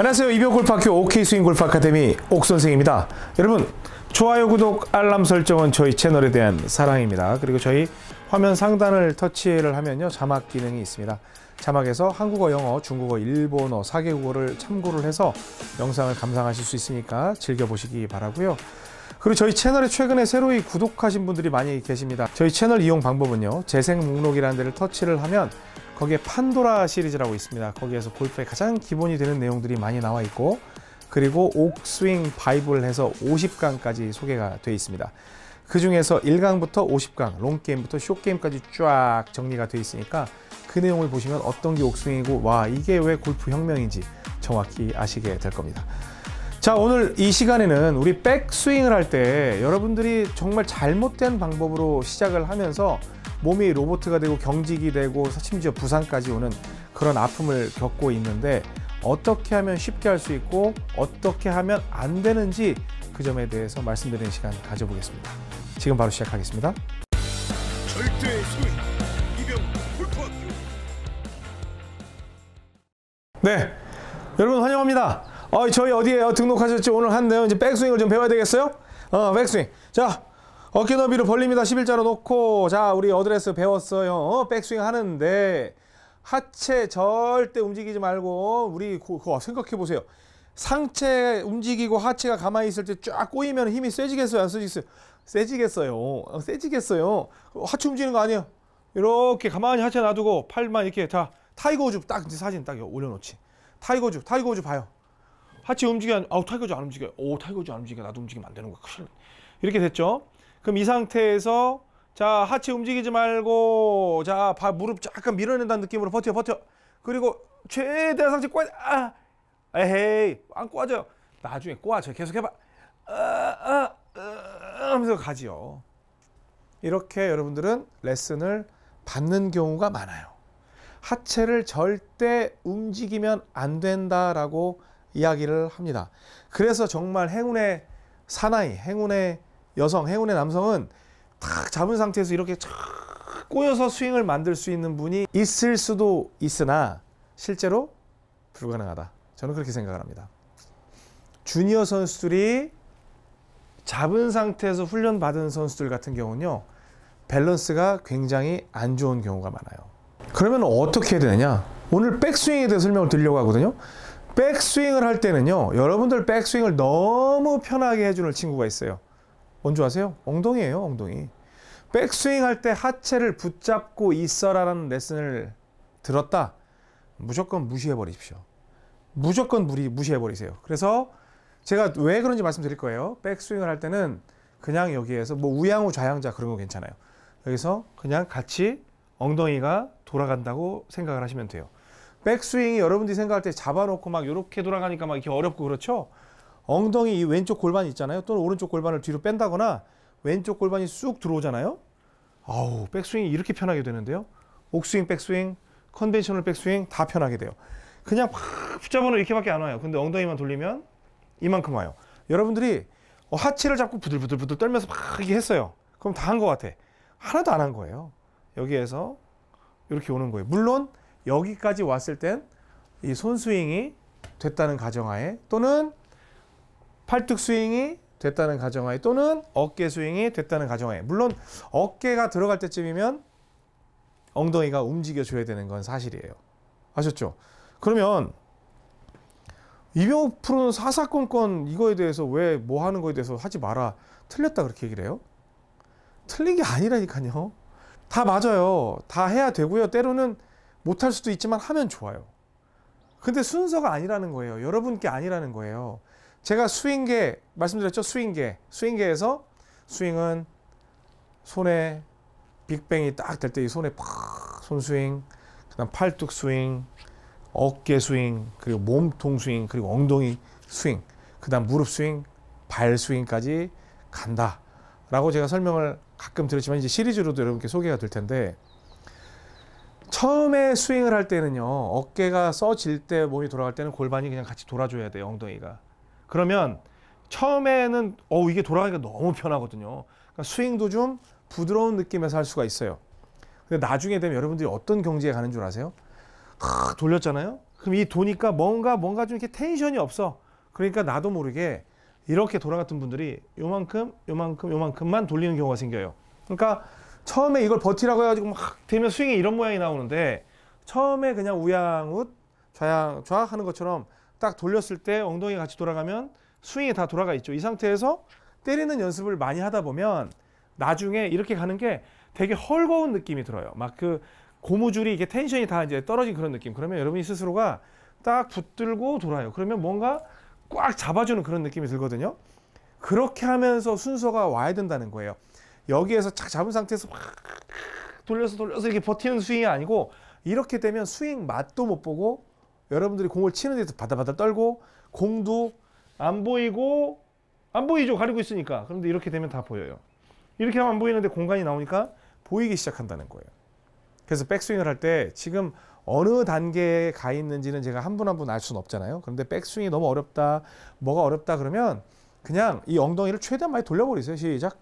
안녕하세요. 이병골프학교 OK스윙골프 아카데미 옥선생입니다. 여러분 좋아요, 구독, 알람 설정은 저희 채널에 대한 사랑입니다. 그리고 저희 화면 상단을 터치를 하면요. 자막 기능이 있습니다. 자막에서 한국어, 영어, 중국어, 일본어, 4개국어를 참고를 해서 영상을 감상하실 수 있으니까 즐겨보시기 바라고요. 그리고 저희 채널에 최근에 새로이 구독하신 분들이 많이 계십니다. 저희 채널 이용 방법은요. 재생 목록이라는 데를 터치를 하면 거기에 판도라 시리즈라고 있습니다. 거기에서 골프의 가장 기본이 되는 내용들이 많이 나와 있고 그리고 옥스윙 바이블 해서 50강까지 소개가 되어 있습니다. 그 중에서 1강부터 50강, 롱게임부터 쇼게임까지 쫙 정리가 되어 있으니까 그 내용을 보시면 어떤 게 옥스윙이고 와 이게 왜 골프 혁명인지 정확히 아시게 될 겁니다. 자 오늘 이 시간에는 우리 백스윙을 할 때 여러분들이 정말 잘못된 방법으로 시작을 하면서 몸이 로보트가 되고 경직이 되고 심지어 부상까지 오는 그런 아픔을 겪고 있는데 어떻게 하면 쉽게 할 수 있고 어떻게 하면 안 되는지 그 점에 대해서 말씀드리는 시간 가져보겠습니다. 지금 바로 시작하겠습니다. 네, 여러분 환영합니다. 어, 저희 어디에 등록하셨죠? 오늘 한 내용 이제 백스윙을 좀 배워야 되겠어요? 어, 백스윙. 자, 어깨너비를 벌립니다. 11자로 놓고 자 우리 어드레스 배웠어요. 어, 백스윙 하는데 하체 절대 움직이지 말고 우리 그거 생각해 보세요. 상체 움직이고 하체가 가만히 있을 때 쫙 꼬이면 힘이 세지겠어요? 안 세지겠어요? 세지겠어요. 어, 세지겠어요. 하체 움직이는 거 아니에요. 이렇게 가만히 하체 놔두고 팔만 이렇게 다 타이거 즈딱 사진 딱 올려놓지. 타이거 즈 타이거 즈 봐요. 하체 움직여, 아우 타이거 즈안 움직여. 요오 타이거 즈안 움직여. 나도 움직이면 안 되는 거야. 이렇게 됐죠. 그럼 이 상태에서 자 하체 움직이지 말고 자발 무릎 약간 밀어낸다는 느낌으로 버텨 버텨 그리고 최대한 상체 꼬아 아, 에헤이 안 꼬아져요 나중에 꼬아져 요 계속 해봐 아, 아, 아, 아, 하면서 가지요 이렇게 여러분들은 레슨을 받는 경우가 많아요 하체를 절대 움직이면 안 된다라고 이야기를 합니다 그래서 정말 행운의 사나이 행운의 여성, 행운의 남성은 탁 잡은 상태에서 이렇게 쫙 꼬여서 스윙을 만들 수 있는 분이 있을 수도 있으나 실제로 불가능하다. 저는 그렇게 생각을 합니다. 주니어 선수들이 잡은 상태에서 훈련받은 선수들 같은 경우는요. 밸런스가 굉장히 안 좋은 경우가 많아요. 그러면 어떻게 해야 되느냐? 오늘 백스윙에 대해 설명을 드리려고 하거든요. 백스윙을 할 때는요. 여러분들 백스윙을 너무 편하게 해주는 친구가 있어요. 뭔지 아세요? 엉덩이에요, 엉덩이. 백스윙 할 때 하체를 붙잡고 있어라는 레슨을 들었다. 무조건 무시해 버리십시오. 무조건 무리 무시해 버리세요. 그래서 제가 왜 그런지 말씀드릴 거예요. 백스윙을 할 때는 그냥 여기에서 뭐 우양우 좌양자 그런 거 괜찮아요. 여기서 그냥 같이 엉덩이가 돌아간다고 생각을 하시면 돼요. 백스윙이 여러분들이 생각할 때 잡아놓고 막 이렇게 돌아가니까 막 이렇게 어렵고 그렇죠? 엉덩이 이 왼쪽 골반 있잖아요. 또는 오른쪽 골반을 뒤로 뺀다거나 왼쪽 골반이 쑥 들어오잖아요. 아우 백스윙이 이렇게 편하게 되는데요. 옥스윙, 백스윙, 컨벤셔널 백스윙 다 편하게 돼요. 그냥 팍 붙잡으면 이렇게밖에 안 와요. 근데 엉덩이만 돌리면 이만큼 와요. 여러분들이 하체를 잡고 부들부들부들 떨면서 막 이게 렇 했어요. 그럼 다 한 것 같아. 하나도 안 한 거예요. 여기에서 이렇게 오는 거예요. 물론 여기까지 왔을 땐 이 손스윙이 됐다는 가정하에 또는 팔뚝 스윙이 됐다는 가정하에 또는 어깨 스윙이 됐다는 가정하에 물론 어깨가 들어갈 때쯤이면 엉덩이가 움직여줘야 되는 건 사실이에요. 아셨죠? 그러면 이병호 프로는 사사건건 이거에 대해서 왜 뭐 하는 거에 대해서 하지 마라. 틀렸다 그렇게 얘기를 해요? 틀린 게 아니라니까요. 다 맞아요. 다 해야 되고요. 때로는 못 할 수도 있지만 하면 좋아요. 근데 순서가 아니라는 거예요. 여러분께 아니라는 거예요. 제가 스윙계 말씀드렸죠? 스윙계. 스윙계에서 스윙은 손에 빅뱅이 딱 될 때 이 손에 팍 손스윙, 그다음 팔뚝 스윙, 어깨 스윙, 그리고 몸통 스윙, 그리고 엉덩이 스윙, 그다음 무릎 스윙, 발 스윙까지 간다. 라고 제가 설명을 가끔 들었지만 이제 시리즈로도 여러분께 소개가 될 텐데 처음에 스윙을 할 때는요 어깨가 써질 때 몸이 돌아갈 때는 골반이 그냥 같이 돌아줘야 돼요 엉덩이가 그러면 처음에는 어 이게 돌아가기가 너무 편하거든요. 그러니까 스윙도 좀 부드러운 느낌에서 할 수가 있어요. 근데 나중에 되면 여러분들이 어떤 경지에 가는 줄 아세요? 하, 돌렸잖아요. 그럼 이 도니까 뭔가 뭔가 좀 이렇게 텐션이 없어. 그러니까 나도 모르게 이렇게 돌아 갔던 분들이 요만큼 요만큼 요만큼만 돌리는 경우가 생겨요. 그러니까 처음에 이걸 버티라고 해가지고 막 되면 스윙이 이런 모양이 나오는데 처음에 그냥 우양웃 좌양 좌 하는 것처럼 딱 돌렸을 때 엉덩이가 같이 돌아가면 스윙이 다 돌아가 있죠. 이 상태에서 때리는 연습을 많이 하다 보면 나중에 이렇게 가는 게 되게 헐거운 느낌이 들어요. 막 그 고무줄이 이게 텐션이 다 이제 떨어진 그런 느낌. 그러면 여러분이 스스로가 딱 붙들고 돌아요. 그러면 뭔가 꽉 잡아주는 그런 느낌이 들거든요. 그렇게 하면서 순서가 와야 된다는 거예요. 여기에서 착 잡은 상태에서 확 돌려서 돌려서 이렇게 버티는 스윙이 아니고 이렇게 되면 스윙 맛도 못 보고 여러분들이 공을 치는 데서 바다바다 떨고 공도 안 보이고 안 보이죠 가리고 있으니까 그런데 이렇게 되면 다 보여요 이렇게 하면 안 보이는데 공간이 나오니까 보이기 시작한다는 거예요 그래서 백스윙을 할 때 지금 어느 단계에 가 있는지는 제가 한 분 한 분 알 수는 없잖아요 그런데 백스윙이 너무 어렵다 뭐가 어렵다 그러면 그냥 이 엉덩이를 최대한 많이 돌려버리세요 시작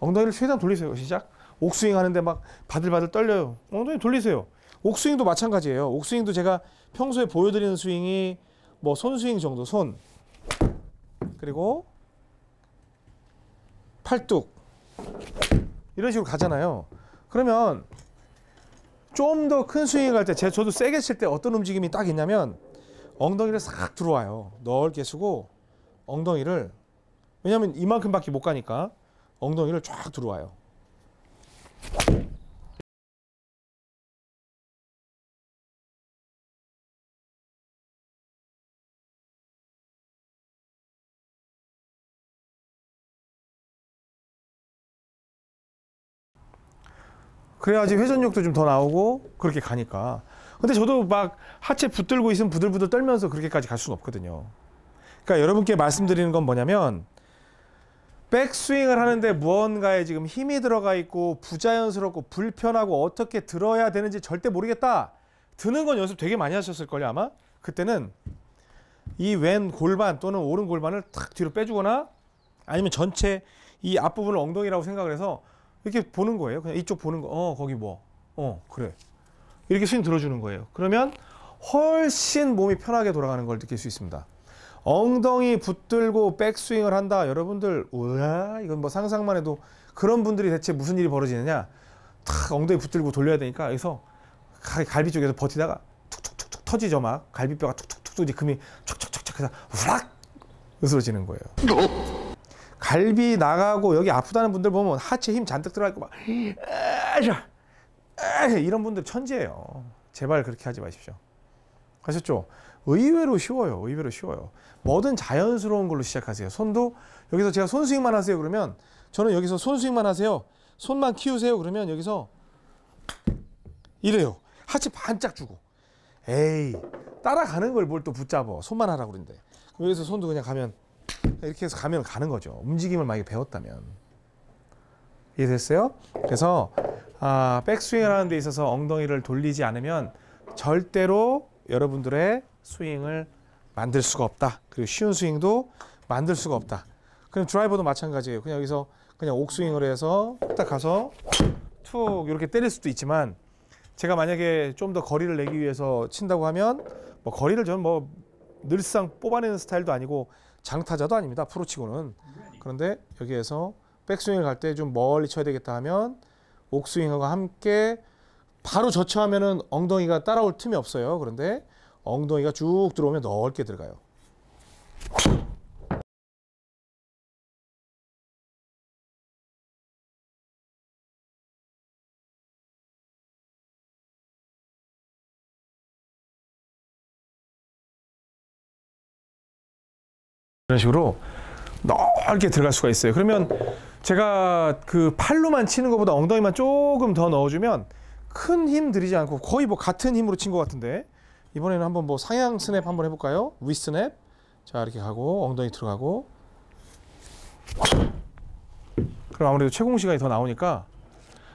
엉덩이를 최대한 돌리세요 시작 옥스윙 하는데 막 바들바들 떨려요 엉덩이 돌리세요 옥스윙도 마찬가지예요. 옥스윙도 제가 평소에 보여드리는 스윙이 뭐 손스윙 정도, 손. 그리고 팔뚝. 이런 식으로 가잖아요. 그러면 좀 더 큰 스윙을 갈 때, 제 저도 세게 칠 때 어떤 움직임이 딱 있냐면 엉덩이를 싹 들어와요. 넓게 쓰고 엉덩이를 왜냐면 이만큼밖에 못 가니까 엉덩이를 쫙 들어와요. 그래야지 회전력도 좀 더 나오고 그렇게 가니까. 근데 저도 막 하체 붙들고 있으면 부들부들 떨면서 그렇게까지 갈 수는 없거든요. 그러니까 여러분께 말씀드리는 건 뭐냐면 백스윙을 하는데 무언가에 지금 힘이 들어가 있고 부자연스럽고 불편하고 어떻게 들어야 되는지 절대 모르겠다. 드는 건 연습 되게 많이 하셨을걸요 아마. 그때는 이 왼 골반 또는 오른 골반을 탁 뒤로 빼주거나 아니면 전체 이 앞부분을 엉덩이라고 생각을 해서 이렇게 보는 거예요. 그냥 이쪽 보는 거. 어, 거기 뭐. 어, 그래. 이렇게 스윙 들어주는 거예요. 그러면 훨씬 몸이 편하게 돌아가는 걸 느낄 수 있습니다. 엉덩이 붙들고 백스윙을 한다. 여러분들, 우와, 이건 뭐 상상만 해도 그런 분들이 대체 무슨 일이 벌어지느냐. 탁 엉덩이 붙들고 돌려야 되니까 그래서 갈비 쪽에서 버티다가 툭툭툭툭 터지죠. 막 갈비뼈가 툭툭툭툭 이제 금이 촉촉촉촉 해서 후락 으스러지는 거예요. 어? 갈비 나가고 여기 아프다는 분들 보면 하체 힘 잔뜩 들어가 있고 막 아, 아, 이런 분들 천재예요 제발 그렇게 하지 마십시오. 아셨죠? 의외로 쉬워요. 의외로 쉬워요. 뭐든 자연스러운 걸로 시작하세요. 손도 여기서 제가 손스윙만 하세요. 그러면 저는 여기서 손스윙만 하세요. 손만 키우세요. 그러면 여기서 이래요. 하체 반짝 주고 에이 따라가는 걸 뭘 또 붙잡어. 손만 하라 고 그러는데. 여기서 손도 그냥 가면 그러니까 이렇게 해서 가면 가는 거죠. 움직임을 많이 배웠다면. 이해됐어요? 그래서 아, 백스윙을 하는 데 있어서 엉덩이를 돌리지 않으면 절대로 여러분들의 스윙을 만들 수가 없다. 그리고 쉬운 스윙도 만들 수가 없다. 그럼 드라이버도 마찬가지예요. 그냥 여기서 그냥 옥스윙을 해서 딱 가서 툭 이렇게 때릴 수도 있지만 제가 만약에 좀 더 거리를 내기 위해서 친다고 하면 뭐 거리를 저는 뭐 늘상 뽑아내는 스타일도 아니고 장타자도 아닙니다. 프로치고는. 그런데 여기에서 백스윙을 갈 때 좀 멀리 쳐야 되겠다 하면 옥스윙과 함께 바로 저쳐하면은 엉덩이가 따라올 틈이 없어요. 그런데 엉덩이가 쭉 들어오면 넓게 들어가요. 이런 식으로 넓게 들어갈 수가 있어요. 그러면 제가 그 팔로만 치는 것보다 엉덩이만 조금 더 넣어주면 큰 힘 들이지 않고 거의 뭐 같은 힘으로 친 것 같은데 이번에는 한번 뭐 상향 스냅 한번 해볼까요? 위 스냅 자 이렇게 가고 엉덩이 들어가고 그럼 아무래도 채공 시간이 더 나오니까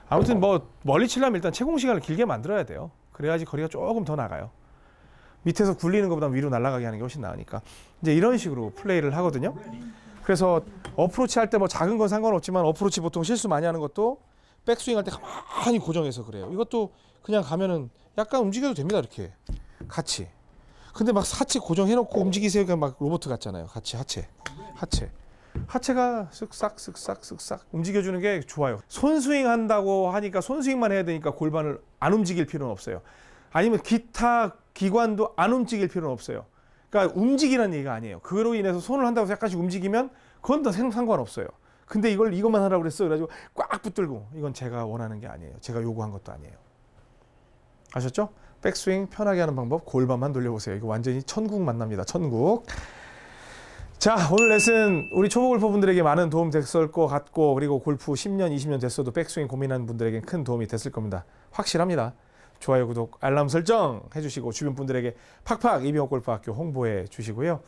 아무튼 뭐 멀리 치려면 일단 채공 시간을 길게 만들어야 돼요. 그래야지 거리가 조금 더 나가요. 밑에서 굴리는 것보다 위로 날아가게 하는 게 훨씬 나으니까 이제 이런 식으로 플레이를 하거든요. 그래서 어프로치 할 때 뭐 작은 건 상관없지만 어프로치 보통 실수 많이 하는 것도 백스윙 할때 가만히 고정해서 그래요. 이것도 그냥 가면은 약간 움직여도 됩니다. 이렇게 같이. 근데 막 하체 고정해놓고 움직이세요. 그냥 막 로봇 같잖아요. 같이 하체, 하체. 하체가 쓱싹 쓱싹 쓱싹 움직여주는 게 좋아요. 손스윙 한다고 하니까 손스윙만 해야 되니까 골반을 안 움직일 필요는 없어요. 아니면 기타 기관도 안 움직일 필요는 없어요. 그러니까 움직이는 얘기가 아니에요. 그로 인해서 손을 한다고 약간씩 움직이면 그건 더 상관없어요. 근데 이걸 이것만 하라고 그랬어. 그래가지고 꽉 붙들고 이건 제가 원하는 게 아니에요. 제가 요구한 것도 아니에요. 아셨죠? 백스윙 편하게 하는 방법 골반만 돌려보세요. 이거 완전히 천국 만납니다. 천국. 자 오늘 레슨 우리 초보 골퍼분들에게 많은 도움 됐을 것 같고 그리고 골프 10년 20년 됐어도 백스윙 고민하는 분들에게 큰 도움이 됐을 겁니다. 확실합니다. 좋아요, 구독, 알람 설정 해주시고 주변 분들에게 팍팍 이병옥 골프학교 홍보해 주시고요.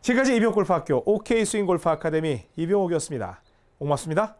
지금까지 이병옥 골프학교 OK 스윙 골프 아카데미 이병옥이습니다 고맙습니다.